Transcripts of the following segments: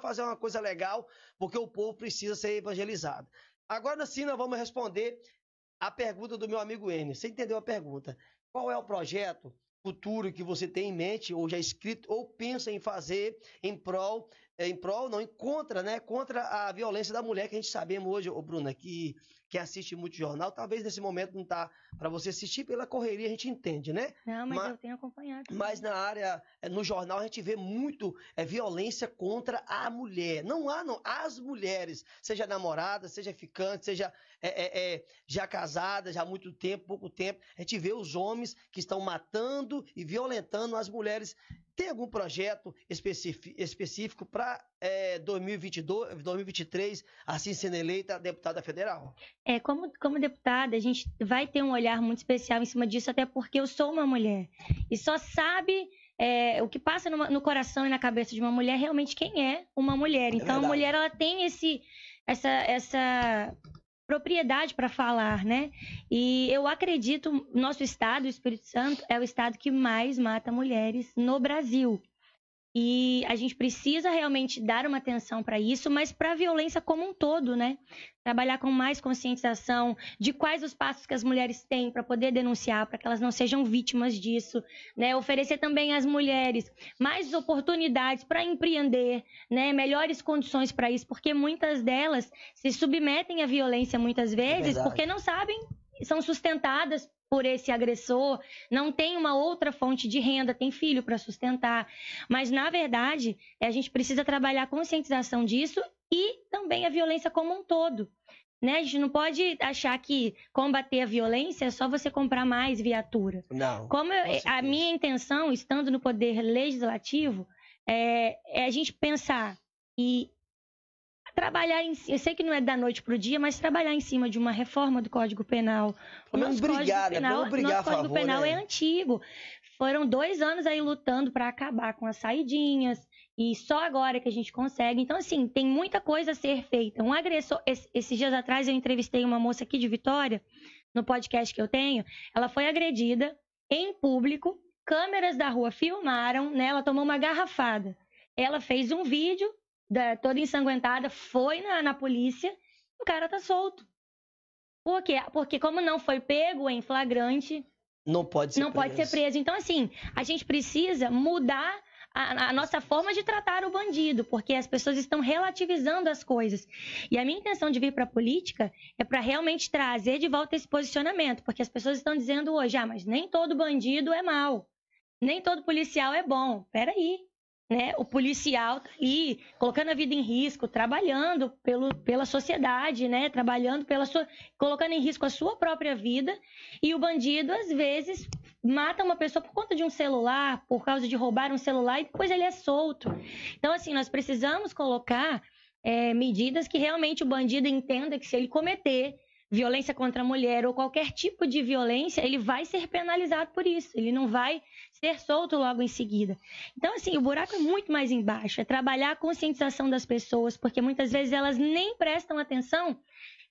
fazer uma coisa legal, porque o povo precisa ser evangelizado. Agora sim, nós vamos responder a pergunta do meu amigo Enio. Você entendeu a pergunta? Qual é o projeto futuro que você tem em mente, ou já escrito, ou pensa em fazer em prol é, em prol, não, em contra, né? Contra a violência da mulher que a gente sabemos hoje, ô Bruna, que, que assiste muito jornal. Talvez nesse momento não tá para você assistir pela correria, a gente entende, né? Não, mas, mas eu tenho acompanhado. Também. Mas na área, é, no jornal, a gente vê muito é, violência contra a mulher. Não há, não. As mulheres, seja namorada, seja ficante, seja é, é, é já casada, já há muito tempo, pouco tempo, a gente vê os homens que estão matando e violentando as mulheres tem algum projeto específico para é, 2022, 2023, assim sendo eleita deputada federal? É, como, como deputada, a gente vai ter um olhar muito especial em cima disso, até porque eu sou uma mulher. E só sabe é, o que passa no, no, coração e na cabeça de uma mulher realmente quem é uma mulher. É então, é a mulher ela tem esse, essa, essa propriedade para falar, né? E eu acredito, nosso estado, o Espírito Santo, é o estado que mais mata mulheres no Brasil. E a gente precisa realmente dar uma atenção para isso, mas para a violência como um todo, né? Trabalhar com mais conscientização de quais os passos que as mulheres têm para poder denunciar, para que elas não sejam vítimas disso, né? Oferecer também às mulheres mais oportunidades para empreender, né? Melhores condições para isso, porque muitas delas se submetem à violência muitas é vezes é porque não sabem são sustentadas por esse agressor, não tem uma outra fonte de renda, tem filho para sustentar. Mas, na verdade, eh, a gente precisa trabalhar a conscientização disso e também a violência como um todo. Né? A gente não pode achar que combater a violência é só você comprar mais viatura. Não. Como eu, eh, a minha intenção, estando no poder legislativo, é, é a gente pensar e trabalhar em, eu sei que não é da noite para o dia, mas trabalhar em cima de uma reforma do Código Penal. Vamos brigar, Código Penal, né? brigar nosso Código favor, Penal né? é antigo. Foram dois anos aí lutando para acabar com as saidinhas e só agora que a gente consegue. Então, assim, tem muita coisa a ser feita. Um agressor, esses dias atrás eu entrevistei uma moça aqui de Vitória, no podcast que eu tenho, ela foi agredida em público, câmeras da rua filmaram, né? Ela tomou uma garrafada. Ela fez um vídeo da, toda ensanguentada, foi na, na polícia, o cara tá solto. Por quê? Porque como não foi pego em flagrante, não pode ser, não preso. Pode ser preso. Então, assim, a gente precisa mudar a, a, nossa forma de tratar o bandido, porque as pessoas estão relativizando as coisas. E a minha intenção de vir para a política é para realmente trazer de volta esse posicionamento, porque as pessoas estão dizendo hoje, ah, mas nem todo bandido é mal, nem todo policial é bom. Peraí, né? O policial tá ali colocando a vida em risco, trabalhando pelo, pela sociedade, né? Trabalhando pela sua, colocando em risco a sua própria vida. E o bandido às vezes mata uma pessoa por conta de um celular, por causa de roubar um celular e depois ele é solto. Então assim, nós precisamos colocar é, medidas que realmente o bandido entenda que se ele cometer violência contra a mulher ou qualquer tipo de violência, ele vai ser penalizado por isso. Ele não vai ser solto logo em seguida. Então, assim, o buraco é muito mais embaixo. É trabalhar a conscientização das pessoas, porque muitas vezes elas nem prestam atenção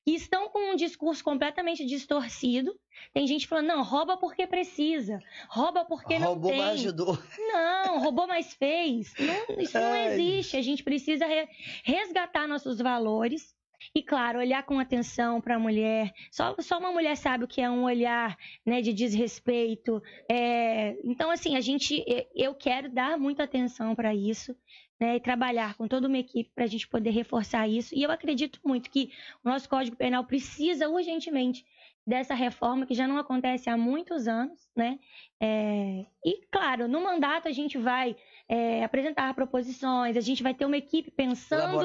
e estão com um discurso completamente distorcido. Tem gente falando, não, rouba porque precisa, rouba porque Roubou não tem. Mais ajudou. Não, roubou mais fez. Não, isso Ai. não existe. A gente precisa resgatar nossos valores e claro, olhar com atenção para a mulher. Só, só uma mulher sabe o que é um olhar né, de desrespeito. É... Então, assim, a gente, eu quero dar muita atenção para isso. Né, e trabalhar com toda uma equipe para a gente poder reforçar isso. E eu acredito muito que o nosso Código Penal precisa urgentemente dessa reforma que já não acontece há muitos anos, né? É, e claro, no mandato a gente vai é, apresentar proposições, a gente vai ter uma equipe pensando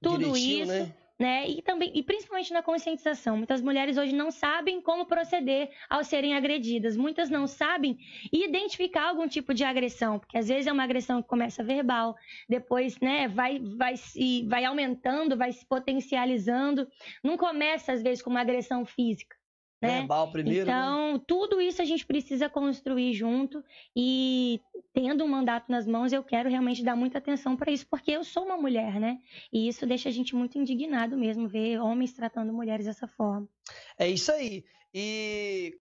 tudo isso. Né? né? E também, e principalmente na conscientização. Muitas mulheres hoje não sabem como proceder ao serem agredidas. Muitas não sabem identificar algum tipo de agressão, porque às vezes é uma agressão que começa verbal, depois, né, vai vai se vai aumentando, vai se potencializando. Não começa às vezes com uma agressão física. Né? Verbal né? primeiro. Né? Então, né? tudo isso a gente precisa construir junto e tendo um mandato nas mãos, eu quero realmente dar muita atenção para isso, porque eu sou uma mulher, né? E isso deixa a gente muito indignado mesmo ver homens tratando mulheres dessa forma. É isso aí. E